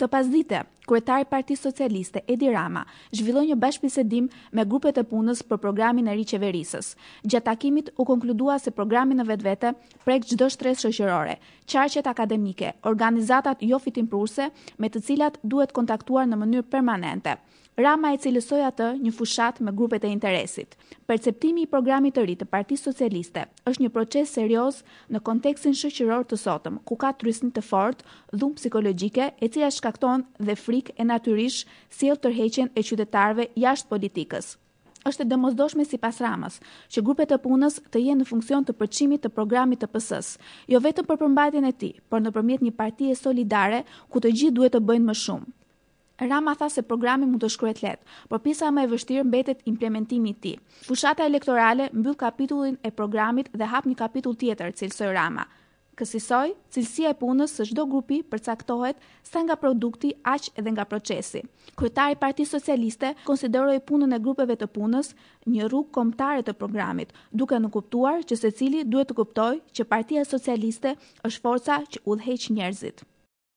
Këtë pas dite, kretari Parti Socialiste Edi Rama zhvillon një bashkëpisedim me grupet e punës për programin e riqeverisës. Gjatë takimit u konkludua se programin në vetë vete prek gjdo shtres shëshërore, qarqet akademike, organizatat jo fitim pruse, me të cilat duhet kontaktuar në mënyrë permanente. Rama e cilësoj atë një fushat me grupet e interesit. Perceptimi i programit të rritë të Parti Socialiste është një proces serios në kontekstin shëqëror të sotëm, ku ka trysnit të fort, dhumë psikologjike, e cila shka shkakton dhe frik e natyrish si e tërheqen e qytetarve jashtë politikës është e dëmozdoshme si pas Ramës, që grupet të punës të jenë në funksion të përqimit të programit të pësës, jo vetëm për përmbajtjen e ti, por në përmjet një partije solidare ku të gjithë duhet të bëjnë më shumë. Rama tha se programi mund të shkruhet lehtë, por pjesa më e vështirë mbetet implementimi i ti. tij. Fushata elektorale mbyll kapitullin e programit dhe hap një kapitull tjetër, cilësoi Rama kësisoj, cilësia e punës së shdo grupi përcaktohet sa nga produkti, aq edhe nga procesi. Kryetari i Partisë Socialiste konsideroi punën e grupeve të punës një rrugë kombëtare të programit, duke në kuptuar që secili duhet të kuptojë që Partia Socialiste është forca që udhëheq njerëzit.